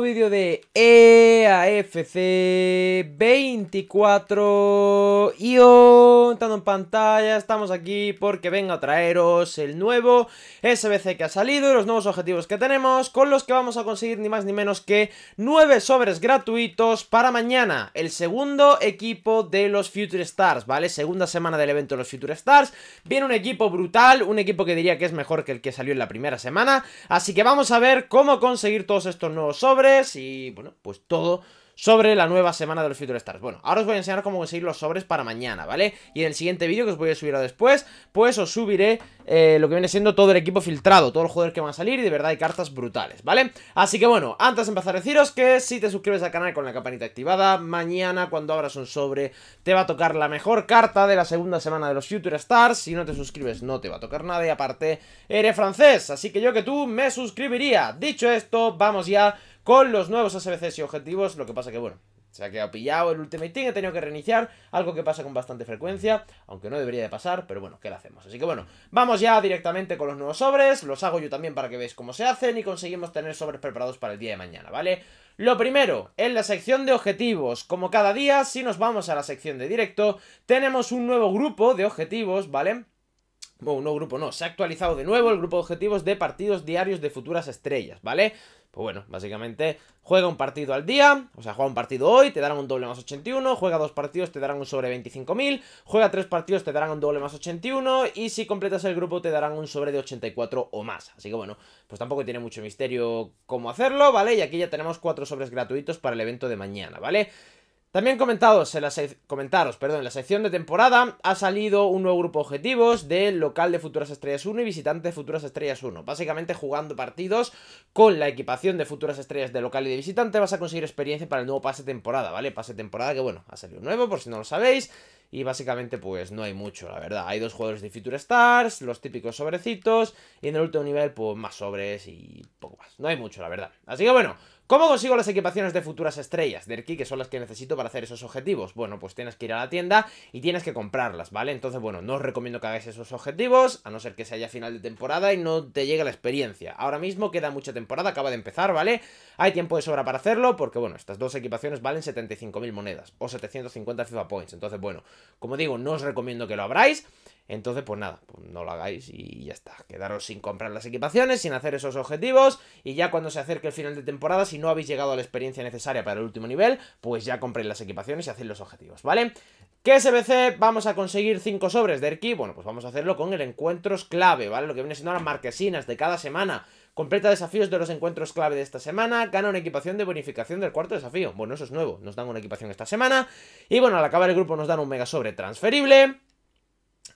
vídeo de EAFC24 y en pantalla estamos aquí porque vengo a traeros el nuevo SBC que ha salido y los nuevos objetivos que tenemos con los que vamos a conseguir ni más ni menos que 9 sobres gratuitos para mañana, el segundo equipo de los Future Stars, ¿vale? Segunda semana del evento de los Future Stars, viene un equipo brutal, un equipo que diría que es mejor que el que salió en la primera semana, así que vamos a ver cómo conseguir todos estos nuevos sobres y, bueno, pues todo sobre la nueva semana de los Future Stars. Bueno, ahora os voy a enseñar cómo conseguir los sobres para mañana, ¿vale? Y en el siguiente vídeo que os voy a subir a después, pues os subiré eh, lo que viene siendo todo el equipo filtrado, todos los jugadores que van a salir y de verdad hay cartas brutales, ¿vale? Así que bueno, antes de empezar a deciros que si te suscribes al canal con la campanita activada, mañana cuando abras un sobre te va a tocar la mejor carta de la segunda semana de los Future Stars. Si no te suscribes no te va a tocar nada y aparte eres francés, así que yo que tú me suscribiría. Dicho esto, vamos ya con los nuevos SBCs y objetivos, lo que pasa que, bueno, se ha quedado pillado el Ultimate Team, he tenido que reiniciar, algo que pasa con bastante frecuencia, aunque no debería de pasar, pero bueno, ¿qué le hacemos? Así que bueno, vamos ya directamente con los nuevos sobres, los hago yo también para que veáis cómo se hacen y conseguimos tener sobres preparados para el día de mañana, ¿vale? Lo primero, en la sección de objetivos, como cada día, si nos vamos a la sección de directo, tenemos un nuevo grupo de objetivos, ¿vale? Bueno, no grupo, no. Se ha actualizado de nuevo el grupo de objetivos de partidos diarios de futuras estrellas, ¿vale? Pues bueno, básicamente juega un partido al día, o sea, juega un partido hoy, te darán un doble más 81, juega dos partidos, te darán un sobre 25.000, juega tres partidos, te darán un doble más 81 y si completas el grupo te darán un sobre de 84 o más. Así que bueno, pues tampoco tiene mucho misterio cómo hacerlo, ¿vale? Y aquí ya tenemos cuatro sobres gratuitos para el evento de mañana, ¿vale? También comentados en la comentaros, perdón, en la sección de temporada ha salido un nuevo grupo de objetivos del local de Futuras Estrellas 1 y visitante de Futuras Estrellas 1. Básicamente jugando partidos con la equipación de Futuras Estrellas de local y de visitante vas a conseguir experiencia para el nuevo pase temporada, ¿vale? Pase temporada que bueno, ha salido nuevo por si no lo sabéis. Y básicamente pues no hay mucho, la verdad. Hay dos jugadores de Future Stars, los típicos sobrecitos y en el último nivel pues más sobres y poco más. No hay mucho, la verdad. Así que bueno, ¿Cómo consigo las equipaciones de futuras estrellas, de aquí que son las que necesito para hacer esos objetivos? Bueno, pues tienes que ir a la tienda y tienes que comprarlas, ¿vale? Entonces, bueno, no os recomiendo que hagáis esos objetivos, a no ser que se ya final de temporada y no te llegue la experiencia. Ahora mismo queda mucha temporada, acaba de empezar, ¿vale? Hay tiempo de sobra para hacerlo, porque, bueno, estas dos equipaciones valen 75.000 monedas o 750 FIFA Points. Entonces, bueno, como digo, no os recomiendo que lo abráis. Entonces, pues nada, pues no lo hagáis y ya está. Quedaros sin comprar las equipaciones, sin hacer esos objetivos. Y ya cuando se acerque el final de temporada, si no habéis llegado a la experiencia necesaria para el último nivel, pues ya compréis las equipaciones y hacéis los objetivos, ¿vale? ¿Qué SBC vamos a conseguir 5 sobres de Erki? Bueno, pues vamos a hacerlo con el encuentros clave, ¿vale? Lo que viene siendo las marquesinas de cada semana. Completa desafíos de los encuentros clave de esta semana. Gana una equipación de bonificación del cuarto desafío. Bueno, eso es nuevo. Nos dan una equipación esta semana. Y bueno, al acabar el grupo nos dan un mega sobre transferible.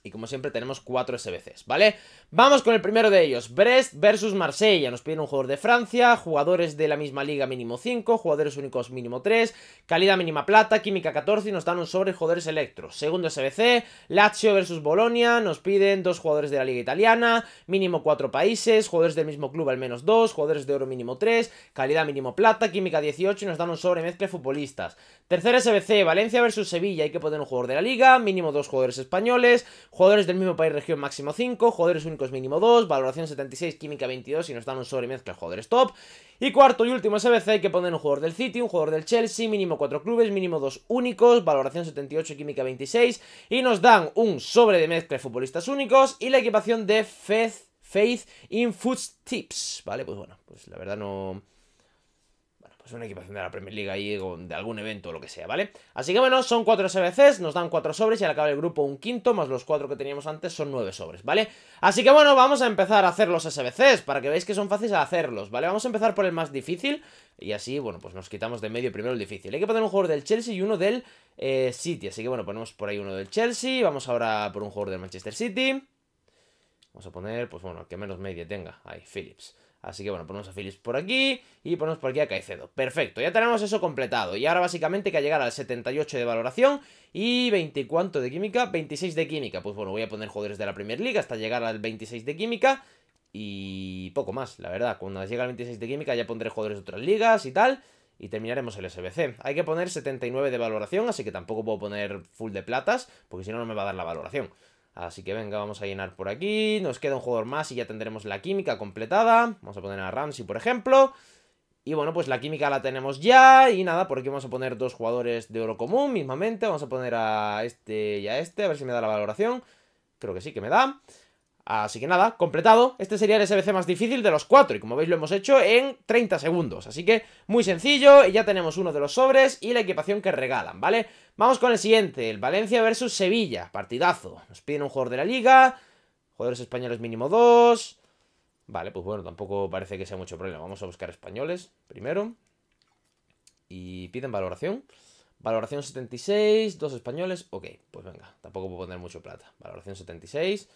Y como siempre tenemos cuatro SBCs, ¿vale? Vamos con el primero de ellos, Brest versus Marsella. Nos piden un jugador de Francia, jugadores de la misma liga mínimo 5, jugadores únicos mínimo 3, calidad mínima plata, química 14 y nos dan un sobre jugadores electro. Segundo SBC, Lazio versus Bolonia. Nos piden dos jugadores de la liga italiana, mínimo 4 países, jugadores del mismo club al menos 2, jugadores de oro mínimo 3, calidad mínimo plata, química 18 y nos dan un sobre mezcla de futbolistas. Tercer SBC, Valencia versus Sevilla. Hay que poner un jugador de la liga, mínimo dos jugadores españoles, Jugadores del mismo país región máximo 5, jugadores únicos mínimo 2, valoración 76, química 22 y nos dan un sobremezcla jugadores top. Y cuarto y último SBC hay que poner un jugador del City, un jugador del Chelsea, mínimo 4 clubes, mínimo 2 únicos, valoración 78, química 26 y nos dan un sobre de mezcla de futbolistas únicos y la equipación de Fez Faith in Foot Tips, ¿vale? Pues bueno, pues la verdad no, es una equipación de la Premier League ahí, de algún evento o lo que sea, ¿vale? Así que bueno, son cuatro SBCs, nos dan cuatro sobres y al acabar el grupo un quinto, más los cuatro que teníamos antes son nueve sobres, ¿vale? Así que bueno, vamos a empezar a hacer los SBCs, para que veáis que son fáciles de hacerlos, ¿vale? Vamos a empezar por el más difícil y así, bueno, pues nos quitamos de medio primero el difícil. Hay que poner un jugador del Chelsea y uno del eh, City, así que bueno, ponemos por ahí uno del Chelsea, vamos ahora por un jugador del Manchester City... Vamos a poner, pues bueno, que menos media tenga. Ahí, Phillips. Así que bueno, ponemos a Philips por aquí y ponemos por aquí a Caicedo. Perfecto, ya tenemos eso completado. Y ahora básicamente hay que llegar al 78 de valoración y 20 cuánto de química, 26 de química. Pues bueno, voy a poner jugadores de la Primera Liga hasta llegar al 26 de química y poco más, la verdad. Cuando llegue al 26 de química ya pondré jugadores de otras ligas y tal. Y terminaremos el SBC. Hay que poner 79 de valoración, así que tampoco puedo poner full de platas, porque si no, no me va a dar la valoración. Así que venga, vamos a llenar por aquí. Nos queda un jugador más y ya tendremos la química completada. Vamos a poner a Ramsey, por ejemplo. Y bueno, pues la química la tenemos ya. Y nada, por aquí vamos a poner dos jugadores de oro común mismamente. Vamos a poner a este y a este, a ver si me da la valoración. Creo que sí que me da. Así que nada, completado. Este sería el SBC más difícil de los cuatro y como veis lo hemos hecho en 30 segundos. Así que muy sencillo y ya tenemos uno de los sobres y la equipación que regalan, ¿vale? Vamos con el siguiente, el Valencia versus Sevilla, partidazo. Nos piden un jugador de la liga, jugadores españoles mínimo dos... Vale, pues bueno, tampoco parece que sea mucho problema. Vamos a buscar españoles primero. Y piden valoración. Valoración 76, dos españoles, ok, pues venga, tampoco puedo poner mucho plata. Valoración 76...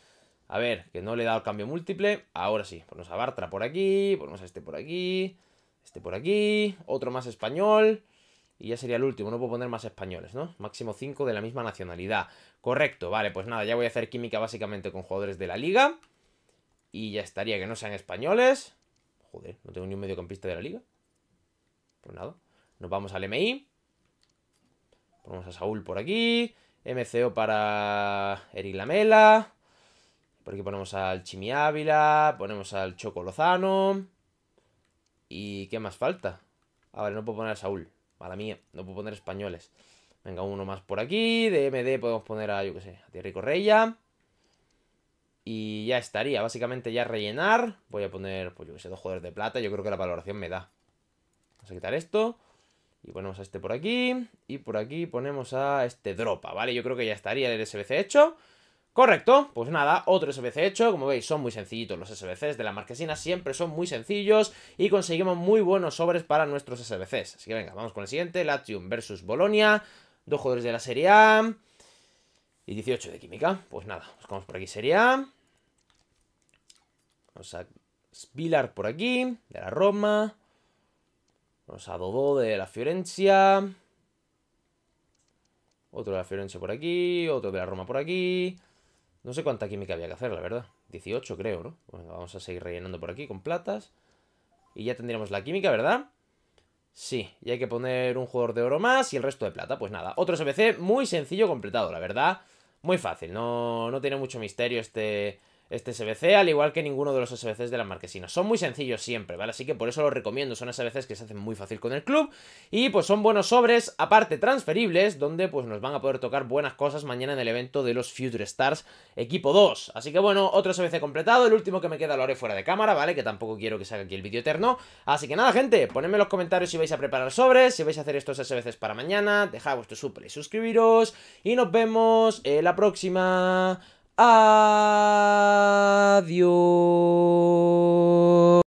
A ver, que no le he dado el cambio múltiple. Ahora sí, ponemos a Bartra por aquí, ponemos a este por aquí, este por aquí, otro más español. Y ya sería el último, no puedo poner más españoles, ¿no? Máximo 5 de la misma nacionalidad. Correcto, vale, pues nada, ya voy a hacer química básicamente con jugadores de la liga. Y ya estaría que no sean españoles. Joder, no tengo ni un mediocampista de la liga. Pues nada, nos vamos al MI. Ponemos a Saúl por aquí. MCO para Eric Lamela. Por aquí ponemos al Chimi Ávila, ponemos al Choco Lozano. ¿Y qué más falta? A ah, ver, no puedo poner a Saúl. para mí, no puedo poner españoles. Venga, uno más por aquí. De MD podemos poner a, yo qué sé, a Thierry Correia. Y ya estaría, básicamente ya rellenar. Voy a poner, pues yo qué sé, dos jugadores de plata. Yo creo que la valoración me da. Vamos a quitar esto. Y ponemos a este por aquí. Y por aquí ponemos a este Dropa, ¿vale? Yo creo que ya estaría el SBC hecho. Correcto, pues nada, otro SBC hecho, como veis son muy sencillitos los SBCs de la marquesina, siempre son muy sencillos y conseguimos muy buenos sobres para nuestros SBCs. Así que venga, vamos con el siguiente, Latium versus Bolonia, dos jugadores de la Serie A y 18 de química. Pues nada, buscamos por aquí Serie A, vamos a Spilar por aquí, de la Roma, vamos a Dodó de la Fiorencia, otro de la Fiorencia por aquí, otro de la Roma por aquí... No sé cuánta química había que hacer, la verdad. 18 creo, ¿no? Bueno, pues vamos a seguir rellenando por aquí con platas. Y ya tendríamos la química, ¿verdad? Sí, y hay que poner un jugador de oro más y el resto de plata. Pues nada, otro SBC muy sencillo completado, la verdad. Muy fácil, no, no tiene mucho misterio este, este SBC, al igual que ninguno de los SBCs de las marquesinas. Son muy sencillos siempre, ¿vale? Así que por eso los recomiendo, son SBCs que se hacen muy fácil con el club y pues son buenos sobres, aparte transferibles, donde pues nos van a poder tocar buenas cosas mañana en el evento de los Future Stars equipo 2. Así que bueno, otro SBC completado, el último que me queda lo haré fuera de cámara, ¿vale? Que tampoco quiero que salga aquí el vídeo eterno. Así que nada, gente, ponedme en los comentarios si vais a preparar sobres, si vais a hacer estos SBCs para mañana, dejad vuestro súper y suscribiros y nos vemos en eh, la próxima. Adiós.